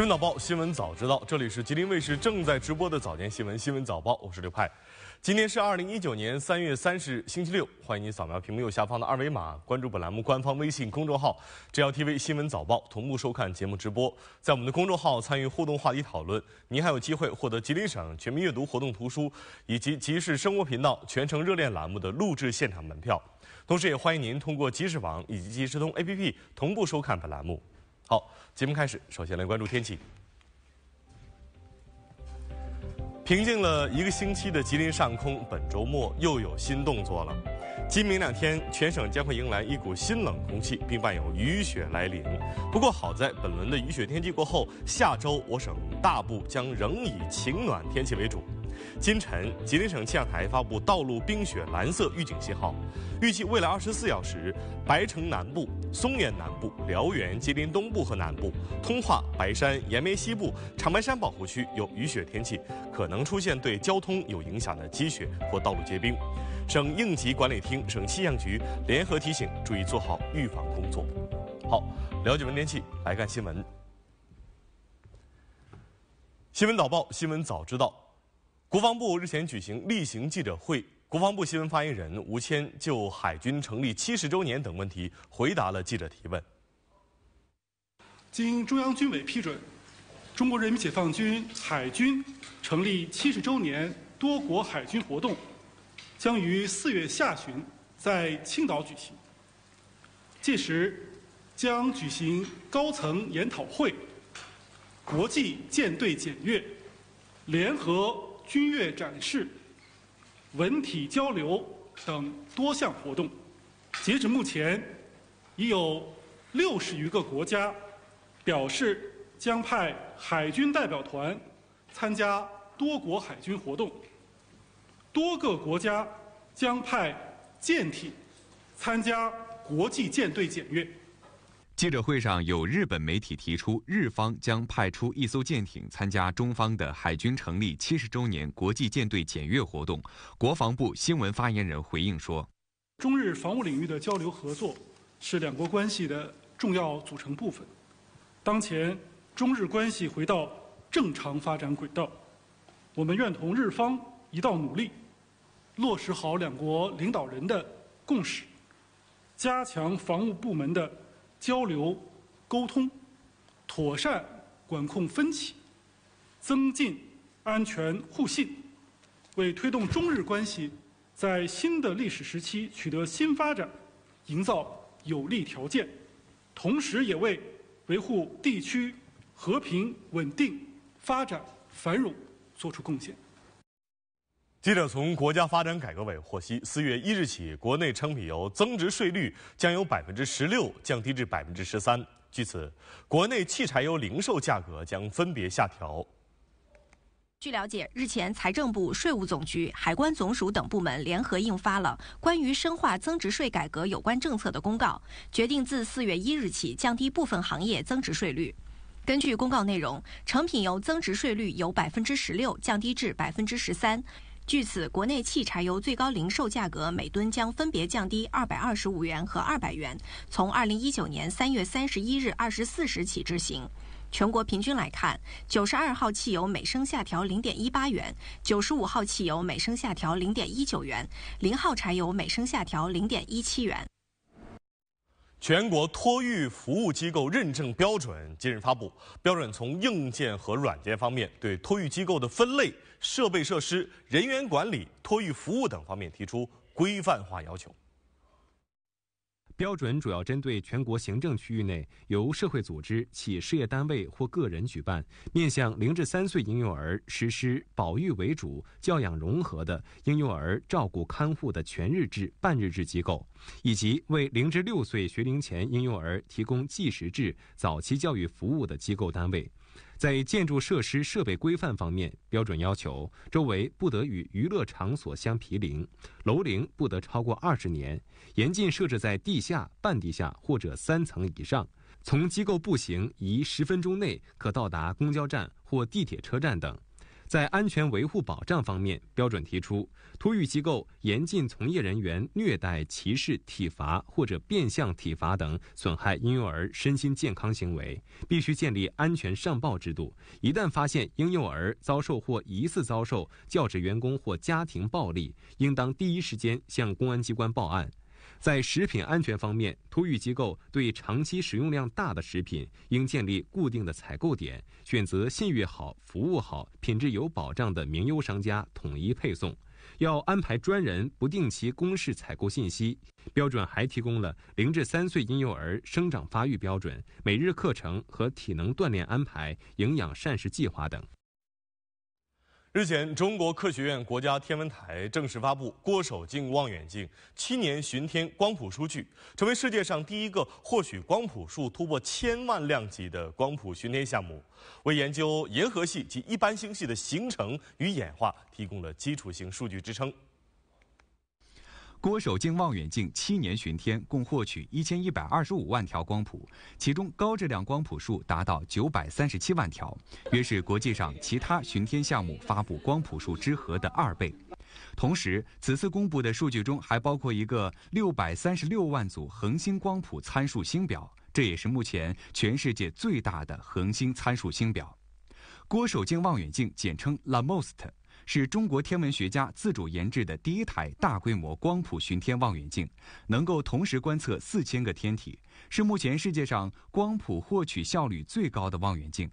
新闻早报，新闻早知道，这里是吉林卫视正在直播的早间新闻。新闻早报，我是刘派。今天是二零一九年三月三十日，星期六。欢迎您扫描屏幕右下方的二维码，关注本栏目官方微信公众号“ g l TV 新闻早报”，同步收看节目直播。在我们的公众号参与互动话题讨论，您还有机会获得吉林省全民阅读活动图书以及吉视生活频道《全程热恋》栏目的录制现场门票。同时，也欢迎您通过吉视网以及吉视通 APP 同步收看本栏目。好，节目开始，首先来关注天气。平静了一个星期的吉林上空，本周末又有新动作了。今明两天，全省将会迎来一股新冷空气，并伴有雨雪来临。不过好在本轮的雨雪天气过后，下周我省大部将仍以晴暖天气为主。今晨，吉林省气象台发布道路冰雪蓝色预警信号。预计未来二十四小时，白城南部、松原南部、辽源、吉林东部和南部、通化、白山、延边西部、长白山保护区有雨雪天气，可能出现对交通有影响的积雪或道路结冰。省应急管理厅、省气象局联合提醒，注意做好预防工作。好，了解文天气，来看新闻。新闻导报，新闻早知道。国防部日前举行例行记者会，国防部新闻发言人吴谦就海军成立七十周年等问题回答了记者提问。经中央军委批准，中国人民解放军海军成立七十周年多国海军活动将于四月下旬在青岛举行。届时将举行高层研讨会、国际舰队检阅、联合。军乐展示、文体交流等多项活动。截止目前，已有六十余个国家表示将派海军代表团参加多国海军活动，多个国家将派舰艇参加国际舰队检阅。记者会上，有日本媒体提出，日方将派出一艘舰艇参加中方的海军成立七十周年国际舰队检阅活动。国防部新闻发言人回应说：“中日防务领域的交流合作是两国关系的重要组成部分。当前，中日关系回到正常发展轨道，我们愿同日方一道努力，落实好两国领导人的共识，加强防务部门的。”交流、沟通，妥善管控分歧，增进安全互信，为推动中日关系在新的历史时期取得新发展，营造有利条件，同时也为维护地区和平、稳定、发展、繁荣作出贡献。记者从国家发展改革委获悉，四月一日起，国内成品油增值税率将由百分之十六降低至百分之十三。据此，国内汽柴油零售价格将分别下调。据了解，日前财政部、税务总局、海关总署等部门联合印发了《关于深化增值税改革有关政策的公告》，决定自四月一日起降低部分行业增值税率。根据公告内容，成品油增值税率由百分之十六降低至百分之十三。据此，国内汽柴油最高零售价格每吨将分别降低二百二十五元和二百元，从二零一九年三月三十一日二十四时起执行。全国平均来看，九十二号汽油每升下调零点一八元，九十五号汽油每升下调零点一九元，零号柴油每升下调零点一七元。全国托育服务机构认证标准今日发布。标准从硬件和软件方面对托育机构的分类、设备设施、人员管理、托育服务等方面提出规范化要求。标准主要针对全国行政区域内由社会组织、企事业单位或个人举办，面向零至三岁婴幼儿实施保育为主、教养融合的婴幼儿照顾看护的全日制、半日制机构，以及为零至六岁学龄前婴幼儿提供计时制早期教育服务的机构单位。在建筑设施设备规范方面，标准要求周围不得与娱乐场所相毗邻，楼龄不得超过二十年，严禁设置在地下、半地下或者三层以上，从机构步行宜十分钟内可到达公交站或地铁车站等。在安全维护保障方面，标准提出，托育机构严禁从业人员虐待、歧视、体罚或者变相体罚等损害婴幼儿身心健康行为，必须建立安全上报制度。一旦发现婴幼儿遭受或疑似遭受教职员工或家庭暴力，应当第一时间向公安机关报案。在食品安全方面，托育机构对长期食用量大的食品，应建立固定的采购点，选择信誉好、服务好、品质有保障的名优商家统一配送。要安排专人不定期公示采购信息。标准还提供了零至三岁婴幼儿生长发育标准、每日课程和体能锻炼安排、营养膳食计划等。日前，中国科学院国家天文台正式发布郭守敬望远镜七年巡天光谱数据，成为世界上第一个获取光谱数突破千万量级的光谱巡天项目，为研究银河系及一般星系的形成与演化提供了基础性数据支撑。郭守敬望远镜七年巡天共获取一千一百二十五万条光谱，其中高质量光谱数达到九百三十七万条，约是国际上其他巡天项目发布光谱数之和的二倍。同时，此次公布的数据中还包括一个六百三十六万组恒星光谱参数星表，这也是目前全世界最大的恒星参数星表。郭守敬望远镜简称 LAMOST。是中国天文学家自主研制的第一台大规模光谱巡天望远镜，能够同时观测四千个天体，是目前世界上光谱获取效率最高的望远镜。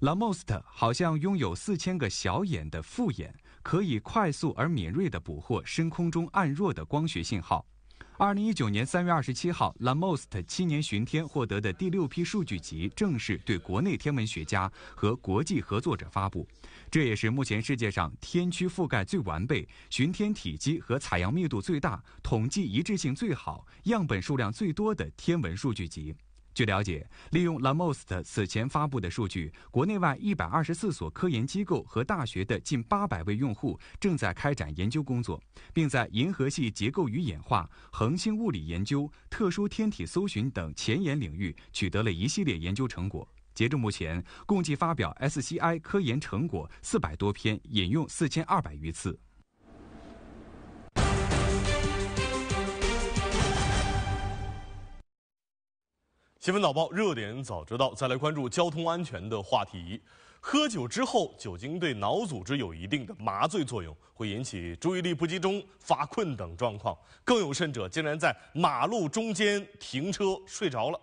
La Most 好像拥有四千个小眼的复眼，可以快速而敏锐地捕获深空中暗弱的光学信号。二零一九年三月二十七号，La Most 七年巡天获得的第六批数据集正式对国内天文学家和国际合作者发布。这也是目前世界上天区覆盖最完备、巡天体积和采样密度最大、统计一致性最好、样本数量最多的天文数据集。据了解，利用 LaMOST 此前发布的数据，国内外一百二十四所科研机构和大学的近八百位用户正在开展研究工作，并在银河系结构与演化、恒星物理研究、特殊天体搜寻等前沿领域取得了一系列研究成果。截至目前，共计发表 SCI 科研成果四百多篇，引用四千二百余次。新闻早报，热点早知道。再来关注交通安全的话题。喝酒之后，酒精对脑组织有一定的麻醉作用，会引起注意力不集中、发困等状况。更有甚者，竟然在马路中间停车睡着了。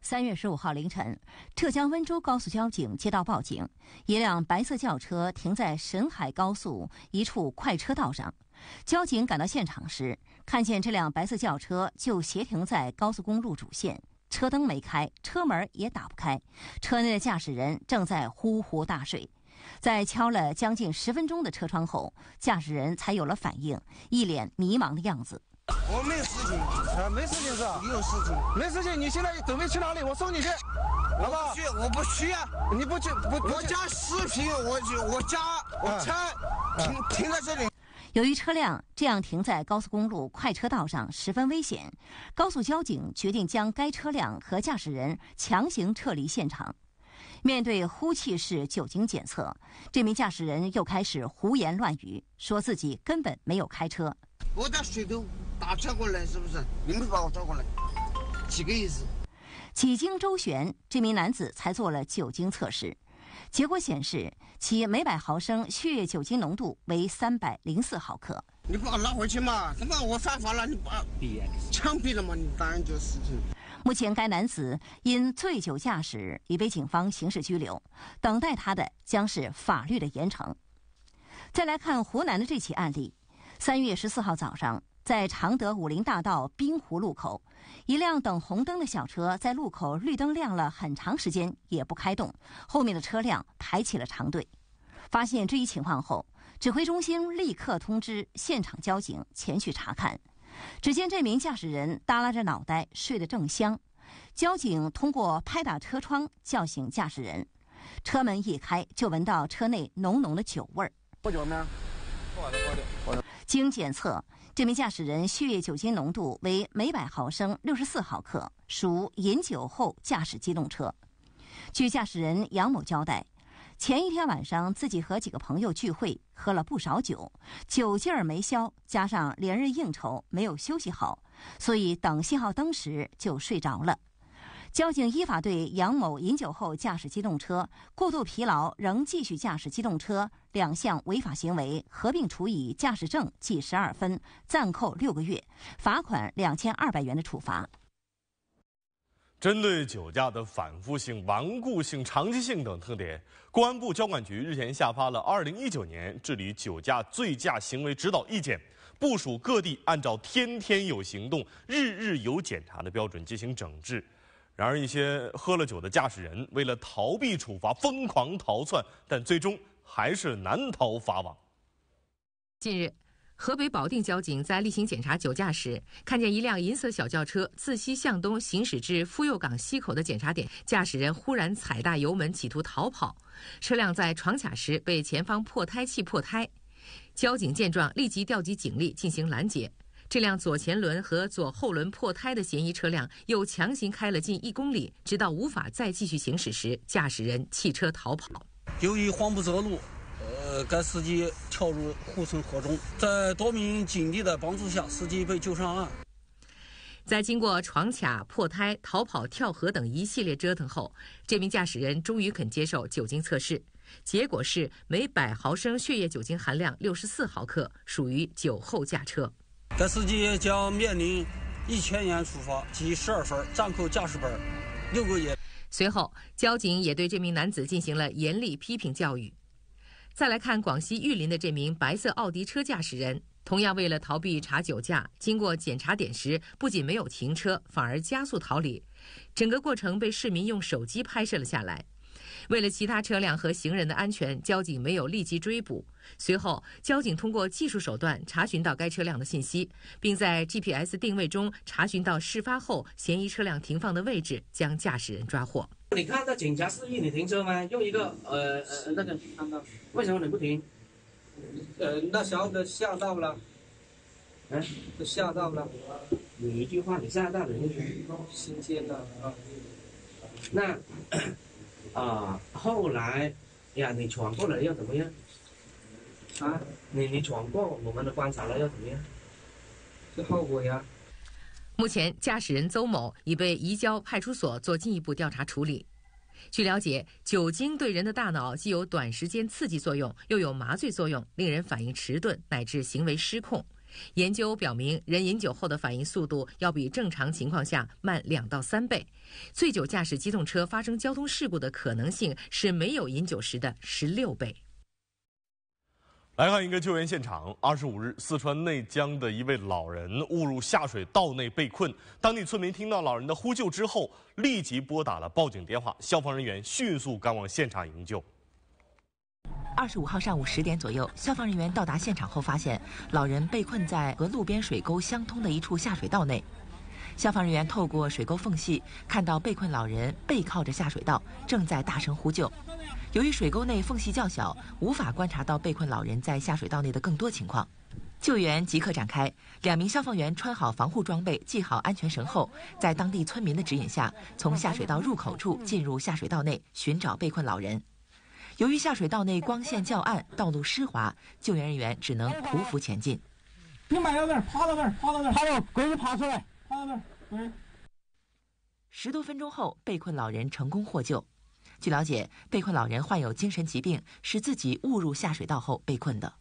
三月十五号凌晨，浙江温州高速交警接到报警，一辆白色轿车停在沈海高速一处快车道上。交警赶到现场时，看见这辆白色轿车就斜停在高速公路主线，车灯没开，车门也打不开，车内的驾驶人正在呼呼大睡。在敲了将近十分钟的车窗后，驾驶人才有了反应，一脸迷茫的样子。我没事情啊，没事情是吧？你有事情？没事情，你现在准备去哪里？我送你去，老婆。去？我不去啊！你不去？不？我家十瓶，我我家我车停停在这里。由于车辆这样停在高速公路快车道上十分危险，高速交警决定将该车辆和驾驶人强行撤离现场。面对呼气式酒精检测，这名驾驶人又开始胡言乱语，说自己根本没有开车。我的水都打车过来是不是？你们把我招过来，几个意思？几经周旋，这名男子才做了酒精测试。结果显示，其每百毫升血液酒精浓度为三百零四毫克。你把拉回去嘛，他妈我犯法了你把枪毙了吗？你胆就是。目前，该男子因醉酒驾驶已被警方刑事拘留，等待他的将是法律的严惩。再来看湖南的这起案例：三月十四号早上，在常德武陵大道滨湖路口。一辆等红灯的小车在路口绿灯亮了很长时间也不开动，后面的车辆排起了长队。发现这一情况后，指挥中心立刻通知现场交警前去查看。只见这名驾驶人耷拉着脑袋睡得正香，交警通过拍打车窗叫醒驾驶人，车门一开就闻到车内浓浓的酒味儿。呢？经检测。这名驾驶人血液酒精浓度为每百毫升六十四毫克，属饮酒后驾驶机动车。据驾驶人杨某交代，前一天晚上自己和几个朋友聚会，喝了不少酒，酒劲儿没消，加上连日应酬没有休息好，所以等信号灯时就睡着了。交警依法对杨某饮酒后驾驶机动车、过度疲劳仍继续驾驶机动车两项违法行为合并处以驾驶证记十二分、暂扣六个月、罚款两千二百元的处罚。针对酒驾的反复性、顽固性、长期性等特点，公安部交管局日前下发了《二零一九年治理酒驾醉驾行为指导意见》，部署各地按照“天天有行动、日日有检查”的标准进行整治。然而，一些喝了酒的驾驶人为了逃避处罚，疯狂逃窜，但最终还是难逃法网。近日，河北保定交警在例行检查酒驾时，看见一辆银色小轿车自西向东行驶至妇幼港西口的检查点，驾驶人忽然踩大油门企图逃跑，车辆在闯卡时被前方破胎器破胎，交警见状立即调集警力进行拦截。这辆左前轮和左后轮破胎的嫌疑车辆，又强行开了近一公里，直到无法再继续行驶时，驾驶人弃车逃跑。由于慌不择路，呃，该司机跳入护城河中。在多名警力的帮助下，司机被救上岸。在经过闯卡、破胎、逃跑、跳河等一系列折腾后，这名驾驶人终于肯接受酒精测试，结果是每百毫升血液酒精含量六十四毫克，属于酒后驾车。该司机将面临一千元处罚及十二分暂扣驾驶本六个月。随后，交警也对这名男子进行了严厉批评教育。再来看广西玉林的这名白色奥迪车驾驶人，同样为了逃避查酒驾，经过检查点时不仅没有停车，反而加速逃离，整个过程被市民用手机拍摄了下来。为了其他车辆和行人的安全，交警没有立即追捕。随后，交警通过技术手段查询到该车辆的信息，并在 GPS 定位中查询到事发后嫌疑车辆停放的位置，将驾驶人抓获。你看到警察示意你停车吗？用一个呃呃那个看到？为什么你不停？呃那时候都吓到了，哎，都吓到了。有一句话，你吓到了，那是新鲜的啊。那。啊，后来，呀，你闯过了又怎么样？啊，你你闯过，我们的观察了又怎么样？这后果呀。目前，驾驶人邹某已被移交派出所做进一步调查处理。据了解，酒精对人的大脑既有短时间刺激作用，又有麻醉作用，令人反应迟钝乃至行为失控。研究表明，人饮酒后的反应速度要比正常情况下慢两到三倍，醉酒驾驶机动车发生交通事故的可能性是没有饮酒时的十六倍。来看一个救援现场：二十五日，四川内江的一位老人误入下水道内被困，当地村民听到老人的呼救之后，立即拨打了报警电话，消防人员迅速赶往现场营救。二十五号上午十点左右，消防人员到达现场后，发现老人被困在和路边水沟相通的一处下水道内。消防人员透过水沟缝隙，看到被困老人背靠着下水道，正在大声呼救。由于水沟内缝隙较小，无法观察到被困老人在下水道内的更多情况。救援即刻展开，两名消防员穿好防护装备，系好安全绳后，在当地村民的指引下，从下水道入口处进入下水道内，寻找被困老人。由于下水道内光线较暗，道路湿滑，救援人员只能匍匐前进。你到那儿，趴到那，趴到那，爬哟，鬼子爬出来，爬吧，嗯。十多分钟后，被困老人成功获救。据了解，被困老人患有精神疾病，是自己误入下水道后被困的。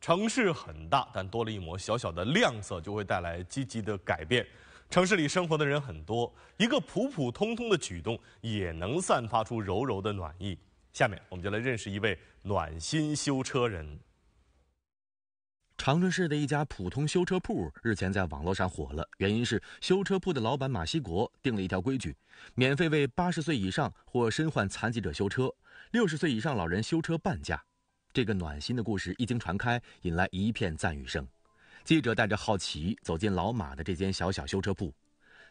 城市很大，但多了一抹小小的亮色，就会带来积极的改变。城市里生活的人很多，一个普普通通的举动也能散发出柔柔的暖意。下面，我们就来认识一位暖心修车人。长春市的一家普通修车铺日前在网络上火了，原因是修车铺的老板马西国定了一条规矩：免费为八十岁以上或身患残疾者修车，六十岁以上老人修车半价。这个暖心的故事一经传开，引来一片赞誉声。记者带着好奇走进老马的这间小小修车铺，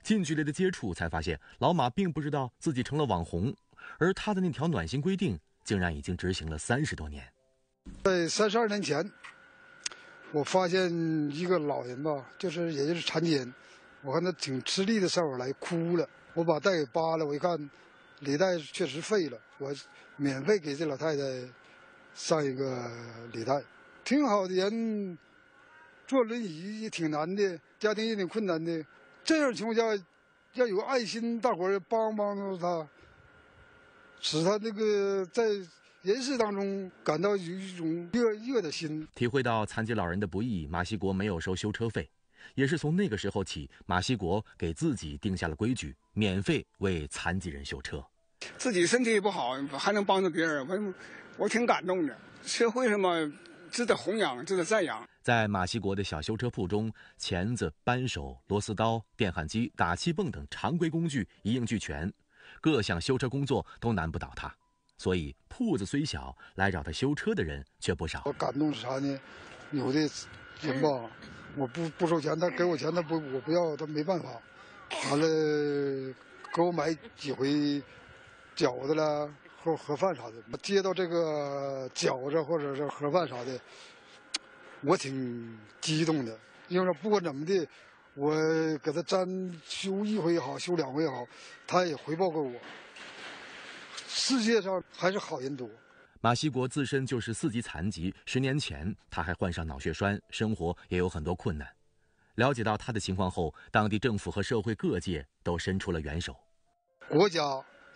近距离的接触才发现，老马并不知道自己成了网红，而他的那条暖心规定竟然已经执行了三十多年。在三十二年前，我发现一个老人吧，就是也就是残疾人，我看他挺吃力的上我来哭了，我把带给扒了，我一看，履带确实废了，我免费给这老太太上一个礼带，挺好的人。坐轮椅也挺难的，家庭也挺困难的，这样情况下，要有爱心，大伙儿帮帮助他，使他那个在人世当中感到有一种热热的心。体会到残疾老人的不易，马西国没有收修车费，也是从那个时候起，马西国给自己定下了规矩，免费为残疾人修车。自己身体也不好，还能帮助别人，我我挺感动的。社会上嘛，值得弘扬，值得赞扬。在马西国的小修车铺中，钳子、扳手、螺丝刀、电焊机、打气泵等常规工具一应俱全，各项修车工作都难不倒他，所以铺子虽小，来找他修车的人却不少。我感动是啥呢？有的人吧，我不不收钱，他给我钱，他不我不要，他没办法。完了，给我买几回饺子啦，或盒饭啥的。接到这个饺子或者是盒饭啥的。我挺激动的，因为不管怎么的，我给他粘修一回也好，修两回也好，他也回报过我。世界上还是好人多。马西国自身就是四级残疾，十年前他还患上脑血栓，生活也有很多困难。了解到他的情况后，当地政府和社会各界都伸出了援手。国家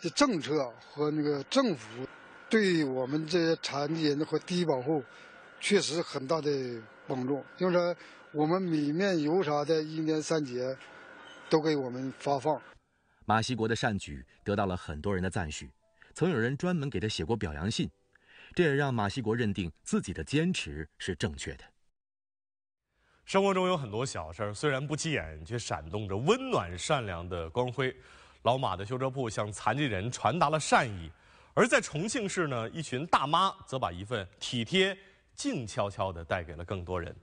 的政策和那个政府，对我们这些残疾人和低保户。确实很大的帮助，就是我们米面油啥的，一年三节都给我们发放。马西国的善举得到了很多人的赞许，曾有人专门给他写过表扬信，这也让马西国认定自己的坚持是正确的。生活中有很多小事，虽然不起眼，却闪动着温暖善良的光辉。老马的修车铺向残疾人传达了善意，而在重庆市呢，一群大妈则把一份体贴。静悄悄地带给了更多人。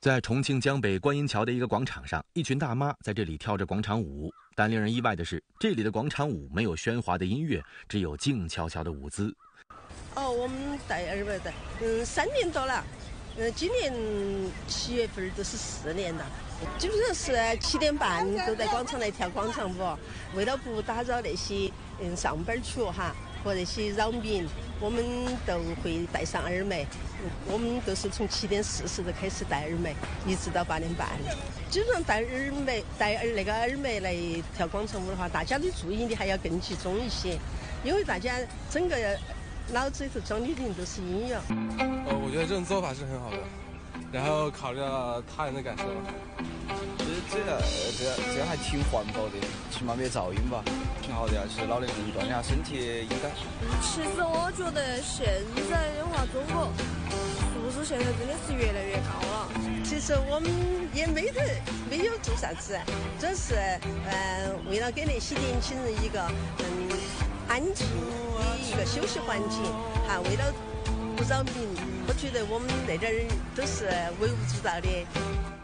在重庆江北观音桥的一个广场上，一群大妈在这里跳着广场舞。但令人意外的是，这里的广场舞没有喧哗的音乐，只有静悄悄的舞姿。哦，我们带二百带，嗯三年多了，嗯今年七月份都是四年了，基本上是七点半都在广场来跳广场舞，为了不打扰那些嗯上班族哈。和那些扰民，我们都会戴上耳麦。我们都是从七点四十就开始戴耳麦，一直到八点半。基本上戴耳麦、戴那个耳麦来跳广场舞的话，大家的注意力还要更集中一些，因为大家整个脑子里头装的都是音乐。呃，我觉得这种做法是很好的，然后考虑到他人的感受。这样这这样还挺环保的，起码没噪音吧，挺好的呀。其实老年人锻炼下身体应该。其实我觉得现在的话，中国素质现在真的是越来越高了。其实我们也没得没有做啥子，只是嗯，为了给那些年轻人一个嗯安静的一个休息环境，哈，为了不扰民。我觉得我们那点儿都是微不足道的。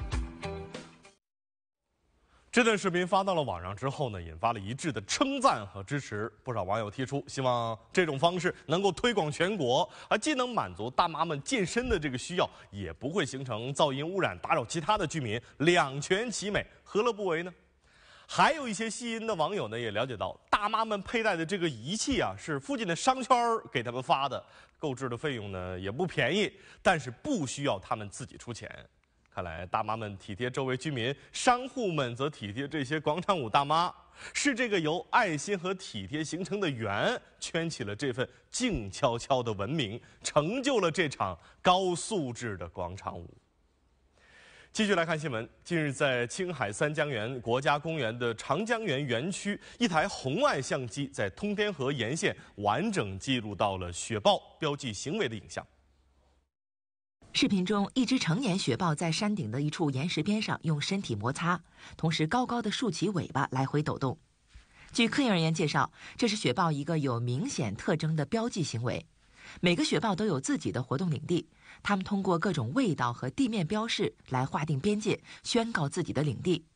这段视频发到了网上之后呢，引发了一致的称赞和支持。不少网友提出，希望这种方式能够推广全国，啊，既能满足大妈们健身的这个需要，也不会形成噪音污染打扰其他的居民，两全其美，何乐不为呢？还有一些吸音的网友呢，也了解到大妈们佩戴的这个仪器啊，是附近的商圈给他们发的，购置的费用呢也不便宜，但是不需要他们自己出钱。看来大妈们体贴周围居民，商户们则体贴这些广场舞大妈。是这个由爱心和体贴形成的圆，圈起了这份静悄悄的文明，成就了这场高素质的广场舞。继续来看新闻，近日在青海三江源国家公园的长江源园区，一台红外相机在通天河沿线完整记录到了雪豹标记行为的影像。视频中，一只成年雪豹在山顶的一处岩石边上用身体摩擦，同时高高的竖起尾巴来回抖动。据科研人员介绍，这是雪豹一个有明显特征的标记行为。每个雪豹都有自己的活动领地，它们通过各种味道和地面标示来划定边界，宣告自己的领地。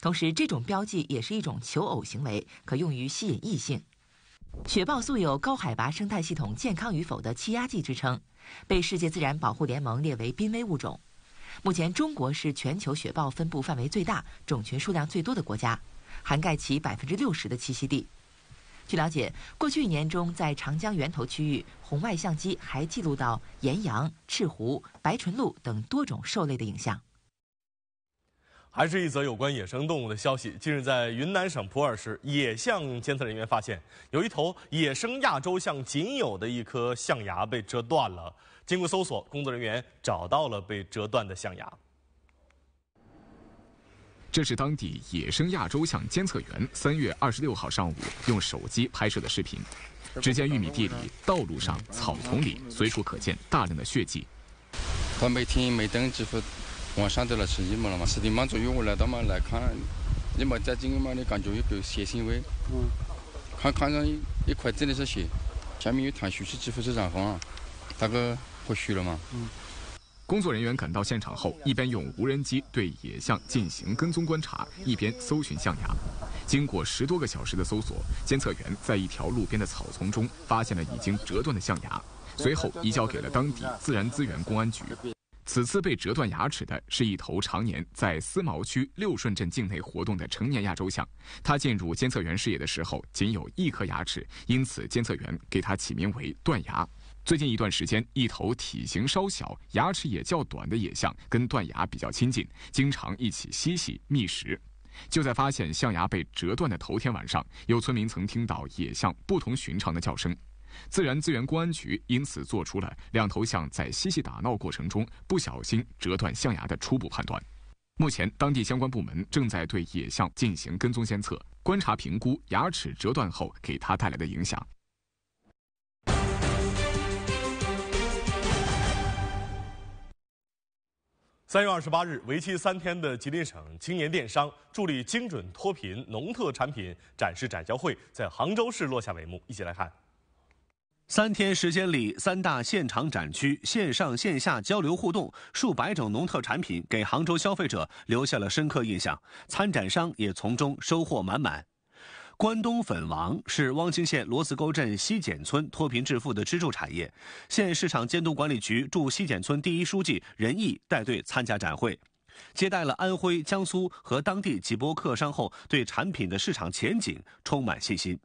同时，这种标记也是一种求偶行为，可用于吸引异性。雪豹素有高海拔生态系统健康与否的气压计之称。被世界自然保护联盟列为濒危物种。目前，中国是全球雪豹分布范围最大、种群数量最多的国家，涵盖其百分之六十的栖息地。据了解，过去一年中，在长江源头区域，红外相机还记录到岩羊、赤狐、白唇鹿等多种兽类的影像。还是一则有关野生动物的消息。近日，在云南省普洱市野象监测人员发现，有一头野生亚洲象仅有的一颗象牙被折断了。经过搜索，工作人员找到了被折断的象牙。这是当地野生亚洲象监测员三月二十六号上午用手机拍摄的视频。只见玉米地里、道路上、草丛里，随处可见大量的血迹。我每天每登几乎晚上到了，吃你们了嘛？四点半左右我来到嘛来看，你们在这个嘛你感觉有股血腥味。嗯。看看上一块地的血，下面有痰血，是几乎是染红了。大哥，或许了嘛？嗯。工作人员赶到现场后，一边用无人机对野象进行跟踪观察，一边搜寻象牙。经过十多个小时的搜索，监测员在一条路边的草丛中发现了已经折断的象牙，随后移交给了当地自然资源公安局。此次被折断牙齿的是一头常年在思茅区六顺镇境内活动的成年亚洲象。它进入监测员视野的时候仅有一颗牙齿，因此监测员给它起名为“断牙”。最近一段时间，一头体型稍小、牙齿也较短的野象跟断牙比较亲近，经常一起嬉戏觅食。就在发现象牙被折断的头天晚上，有村民曾听到野象不同寻常的叫声。自然资源公安局因此做出了两头象在嬉戏打闹过程中不小心折断象牙的初步判断。目前，当地相关部门正在对野象进行跟踪监测，观察评估牙齿折断后给它带来的影响。三月二十八日，为期三天的吉林省青年电商助力精准脱贫农特产品展示展销会在杭州市落下帷幕。一起来看。三天时间里，三大现场展区线上线下交流互动，数百种农特产品给杭州消费者留下了深刻印象。参展商也从中收获满满。关东粉王是汪清县罗子沟镇西碱村脱贫致富的支柱产业。县市场监督管理局驻西碱村第一书记任毅带队参加展会，接待了安徽、江苏和当地几波客商后，对产品的市场前景充满信心。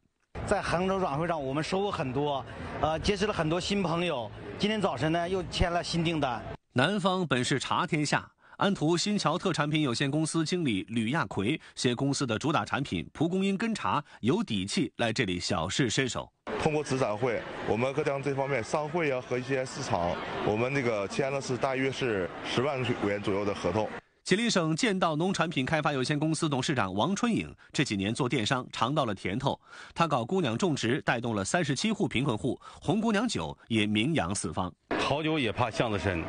在杭州展会上，我们收获很多，呃，结识了很多新朋友。今天早晨呢，又签了新订单。南方本是茶天下，安图新桥特产品有限公司经理吕亚奎携公司的主打产品蒲公英根茶，有底气来这里小试身手。通过此展会，我们浙江这方面商会啊和一些市场，我们那个签了是大约是十万元左右的合同。吉林省剑道农产品开发有限公司董事长王春颖这几年做电商尝到了甜头，他搞姑娘种植带动了三十七户贫困户，红姑娘酒也名扬四方。好酒也怕巷子深，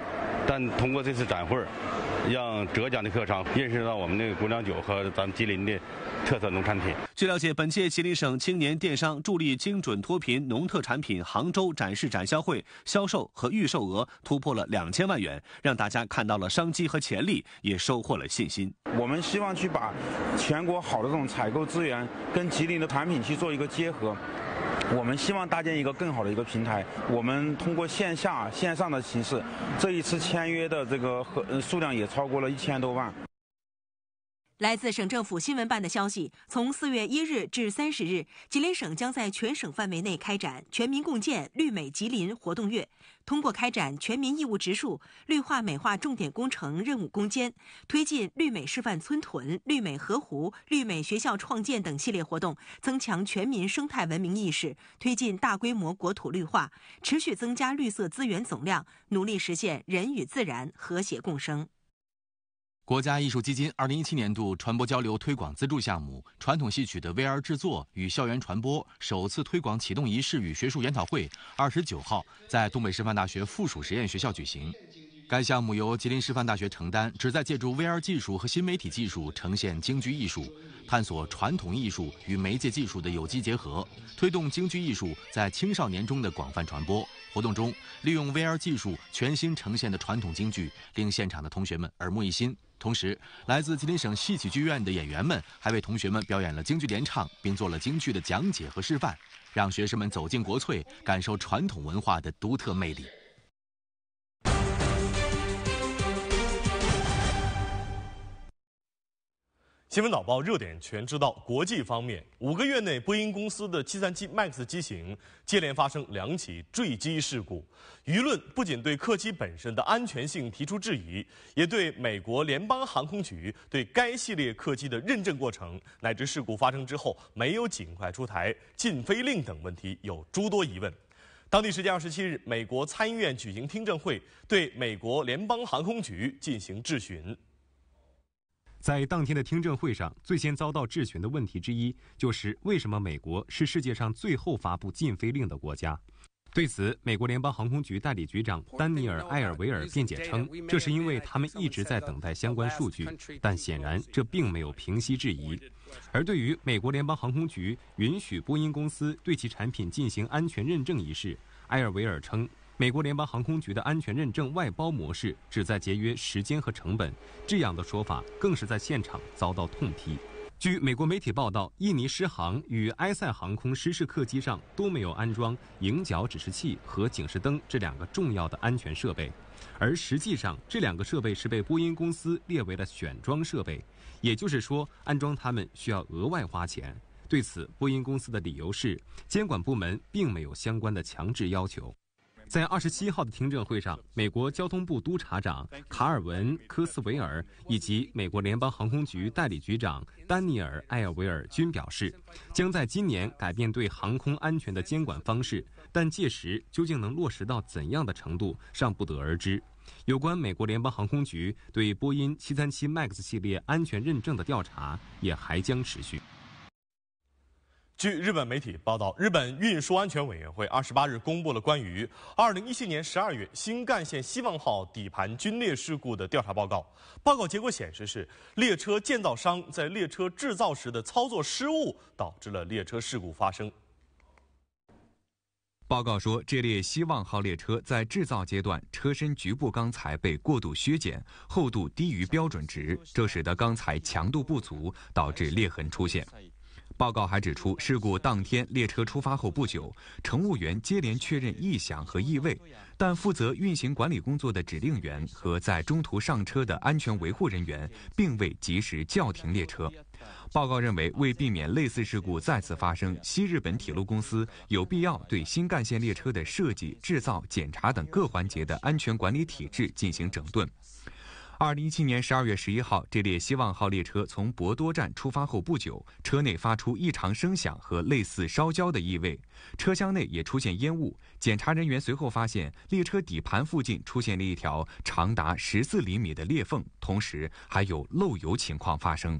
但通过这次展会。让浙江的客商认识到我们那个姑娘酒和咱们吉林的特色农产品。据了解，本届吉林省青年电商助力精准脱贫农特产品杭州展示展销会销售和预售额突破了两千万元，让大家看到了商机和潜力，也收获了信心。我们希望去把全国好的这种采购资源跟吉林的产品去做一个结合。我们希望搭建一个更好的一个平台。我们通过线下线上的形式，这一次签约的这个和数量也。超过了一千多万。来自省政府新闻办的消息，从四月一日至三十日，吉林省将在全省范围内开展全民共建绿美吉林活动月。通过开展全民义务植树、绿化美化重点工程任务攻坚，推进绿美示范村屯、绿美河湖、绿美学校创建等系列活动，增强全民生态文明意识，推进大规模国土绿化，持续增加绿色资源总量，努力实现人与自然和谐共生。国家艺术基金二零一七年度传播交流推广资助项目“传统戏曲的 VR 制作与校园传播”首次推广启动仪式与学术研讨会，二十九号在东北师范大学附属实验学校举行。该项目由吉林师范大学承担，旨在借助 VR 技术和新媒体技术呈现京剧艺术，探索传统艺术与媒介技术的有机结合，推动京剧艺术在青少年中的广泛传播。活动中，利用 VR 技术全新呈现的传统京剧，令现场的同学们耳目一新。同时，来自吉林省戏曲剧院的演员们还为同学们表演了京剧联唱，并做了京剧的讲解和示范，让学生们走进国粹，感受传统文化的独特魅力。新闻早报热点全知道。国际方面，五个月内，波音公司的737 MAX 机型接连发生两起坠机事故，舆论不仅对客机本身的安全性提出质疑，也对美国联邦航空局对该系列客机的认证过程，乃至事故发生之后没有尽快出台禁飞令等问题有诸多疑问。当地时间二十七日，美国参议院举行听证会，对美国联邦航空局进行质询。在当天的听证会上，最先遭到质询的问题之一就是为什么美国是世界上最后发布禁飞令的国家。对此，美国联邦航空局代理局长丹尼尔·埃尔维尔辩解称，这是因为他们一直在等待相关数据，但显然这并没有平息质疑。而对于美国联邦航空局允许波音公司对其产品进行安全认证一事，埃尔维尔称。美国联邦航空局的安全认证外包模式旨在节约时间和成本，这样的说法更是在现场遭到痛批。据美国媒体报道，印尼失航与埃塞航空失事客机上都没有安装影角指示器和警示灯这两个重要的安全设备，而实际上这两个设备是被波音公司列为了选装设备，也就是说安装它们需要额外花钱。对此，波音公司的理由是监管部门并没有相关的强制要求。在二十七号的听证会上，美国交通部督察长卡尔文·科斯维尔以及美国联邦航空局代理局长丹尼尔·艾尔维尔均表示，将在今年改变对航空安全的监管方式，但届时究竟能落实到怎样的程度尚不得而知。有关美国联邦航空局对波音七三七 MAX 系列安全认证的调查也还将持续。据日本媒体报道，日本运输安全委员会二十八日公布了关于二零一七年十二月新干线希望号底盘龟裂事故的调查报告。报告结果显示，是列车建造商在列车制造时的操作失误导致了列车事故发生。报告说，这列希望号列车在制造阶段，车身局部钢材被过度削减，厚度低于标准值，这使得钢材强度不足，导致裂痕出现。报告还指出，事故当天列车出发后不久，乘务员接连确认异响和异味，但负责运行管理工作的指令员和在中途上车的安全维护人员并未及时叫停列车。报告认为，为避免类似事故再次发生，西日本铁路公司有必要对新干线列车的设计、制造、检查等各环节的安全管理体制进行整顿。二零一七年十二月十一号，这列“希望号”列车从博多站出发后不久，车内发出异常声响和类似烧焦的异味，车厢内也出现烟雾。检查人员随后发现，列车底盘附近出现了一条长达十四厘米的裂缝，同时还有漏油情况发生。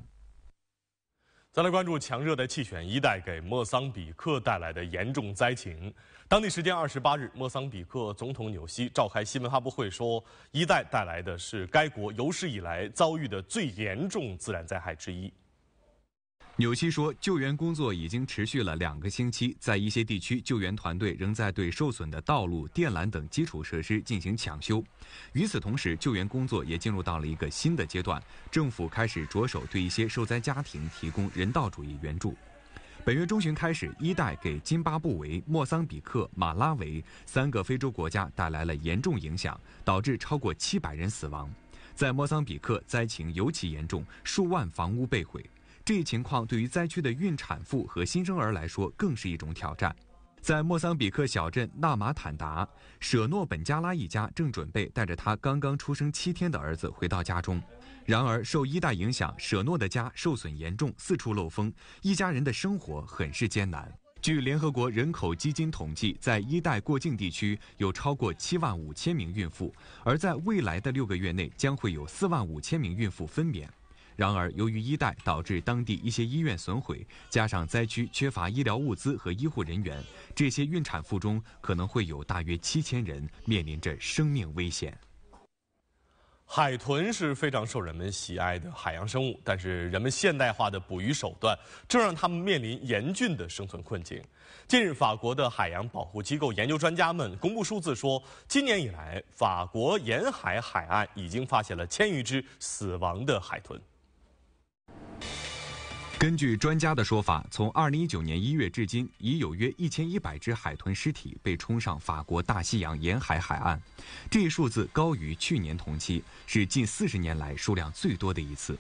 再来关注强热带气旋一代给莫桑比克带来的严重灾情。当地时间二十八日，莫桑比克总统纽西召开新闻发布会说，一代带来的是该国有史以来遭遇的最严重自然灾害之一。纽西说，救援工作已经持续了两个星期，在一些地区，救援团队仍在对受损的道路、电缆等基础设施进行抢修。与此同时，救援工作也进入到了一个新的阶段，政府开始着手对一些受灾家庭提供人道主义援助。本月中旬开始，一代给津巴布韦、莫桑比克、马拉维三个非洲国家带来了严重影响，导致超过七百人死亡。在莫桑比克，灾情尤其严重，数万房屋被毁。这一情况对于灾区的孕产妇和新生儿来说，更是一种挑战。在莫桑比克小镇纳马坦达，舍诺本加拉一家正准备带着他刚刚出生七天的儿子回到家中。然而，受一代影响，舍诺的家受损严重，四处漏风，一家人的生活很是艰难。据联合国人口基金统计，在一代过境地区有超过七万五千名孕妇，而在未来的六个月内，将会有四万五千名孕妇分娩。然而，由于一带导致当地一些医院损毁，加上灾区缺乏医疗物资和医护人员，这些孕产妇中可能会有大约七千人面临着生命危险。海豚是非常受人们喜爱的海洋生物，但是人们现代化的捕鱼手段正让他们面临严峻的生存困境。近日，法国的海洋保护机构研究专家们公布数字说，今年以来，法国沿海海岸已经发现了千余只死亡的海豚。根据专家的说法，从2019年1月至今，已有约1100只海豚尸体被冲上法国大西洋沿海海岸，这一数字高于去年同期，是近40年来数量最多的一次。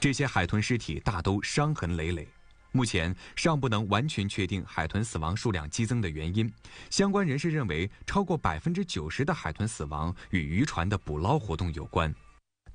这些海豚尸体大都伤痕累累，目前尚不能完全确定海豚死亡数量激增的原因。相关人士认为，超过90%的海豚死亡与渔船的捕捞活动有关。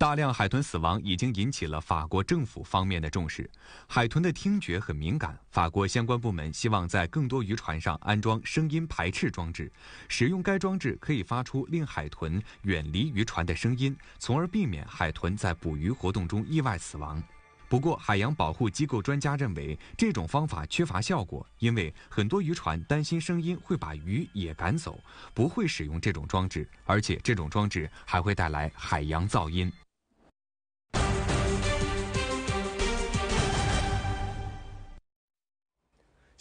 大量海豚死亡已经引起了法国政府方面的重视。海豚的听觉很敏感，法国相关部门希望在更多渔船上安装声音排斥装置。使用该装置可以发出令海豚远离渔船的声音，从而避免海豚在捕鱼活动中意外死亡。不过，海洋保护机构专家认为这种方法缺乏效果，因为很多渔船担心声音会把鱼也赶走，不会使用这种装置。而且，这种装置还会带来海洋噪音。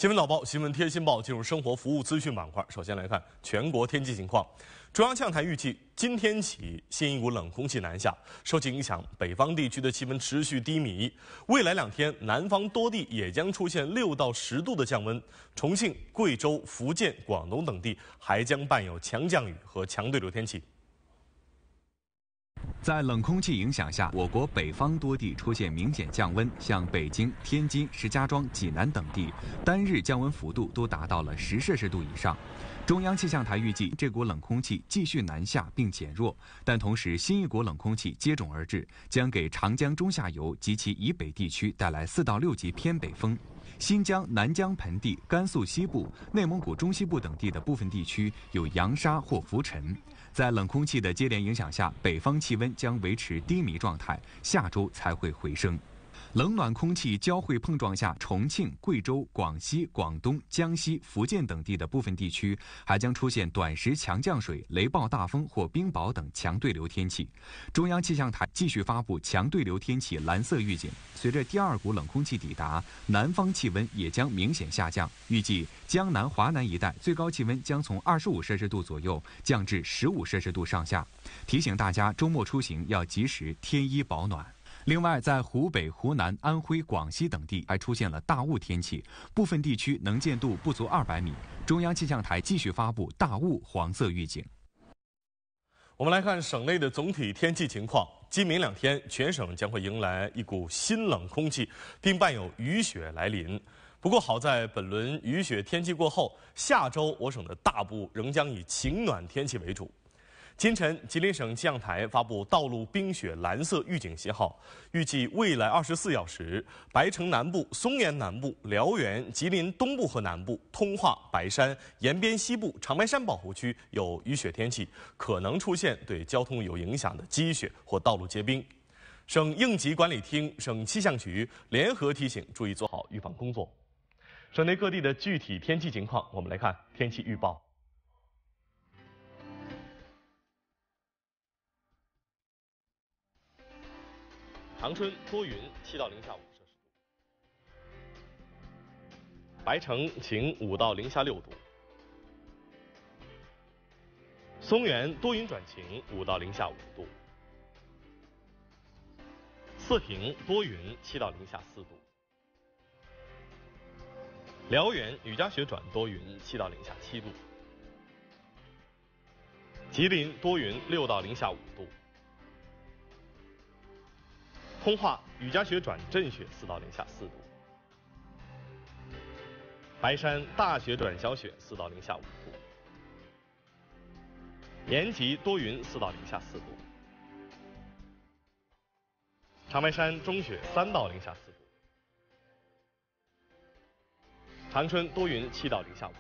新闻早报，新闻贴心报，进入生活服务资讯板块。首先来看全国天气情况。中央气象台预计，今天起新一股冷空气南下，受其影响，北方地区的气温持续低迷。未来两天，南方多地也将出现六到十度的降温，重庆、贵州、福建、广东等地还将伴有强降雨和强对流天气。在冷空气影响下，我国北方多地出现明显降温，像北京、天津、石家庄、济南等地，单日降温幅度都达到了十摄氏度以上。中央气象台预计，这股冷空气继续南下并减弱，但同时新一股冷空气接踵而至，将给长江中下游及其以北地区带来四到六级偏北风。新疆南疆盆地、甘肃西部、内蒙古中西部等地的部分地区有扬沙或浮尘。在冷空气的接连影响下，北方气温将维持低迷状态，下周才会回升。冷暖空气交汇碰撞下，重庆、贵州、广西、广东、江西、福建等地的部分地区还将出现短时强降水、雷暴大风或冰雹等强对流天气。中央气象台继续发布强对流天气蓝色预警。随着第二股冷空气抵达，南方气温也将明显下降。预计江南、华南一带最高气温将从二十五摄氏度左右降至十五摄氏度上下。提醒大家周末出行要及时添衣保暖。另外，在湖北、湖南、安徽、广西等地还出现了大雾天气，部分地区能见度不足二百米。中央气象台继续发布大雾黄色预警。我们来看省内的总体天气情况。今明两天，全省将会迎来一股新冷空气，并伴有雨雪来临。不过，好在本轮雨雪天气过后，下周我省的大部仍将以晴暖天气为主。今晨，吉林省气象台发布道路冰雪蓝色预警信号。预计未来24小时，白城南部、松原南部、辽源、吉林东部和南部、通化、白山、延边西部、长白山保护区有雨雪天气，可能出现对交通有影响的积雪或道路结冰。省应急管理厅、省气象局联合提醒，注意做好预防工作。省内各地的具体天气情况，我们来看天气预报。长春多云，七到零下五摄氏度。白城晴，五到零下六度。松原多云转晴，五到零下五度。四平多云，七到零下四度。辽源雨夹雪转多云，七到零下七度。吉林多云，六到零下五度。通化雨夹雪转阵雪，四到零下四度；白山大雪转小雪，四到零下五度；延吉多云，四到零下四度；长白山中雪，三到零下四度；长春多云，七到零下五度。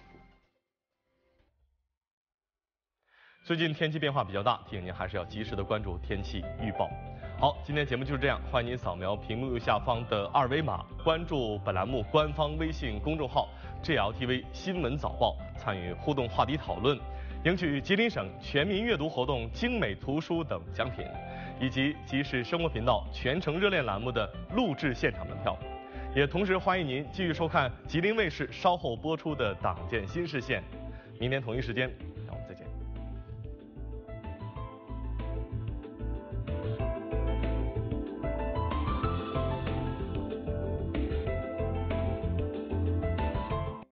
最近天气变化比较大，提醒您还是要及时的关注天气预报。好，今天节目就是这样。欢迎您扫描屏幕右下方的二维码，关注本栏目官方微信公众号 G L T V 新闻早报，参与互动话题讨论，赢取吉林省全民阅读活动精美图书等奖品，以及集市生活频道《全程热恋》栏目的录制现场门票。也同时欢迎您继续收看吉林卫视稍后播出的《党建新视线》，明天同一时间。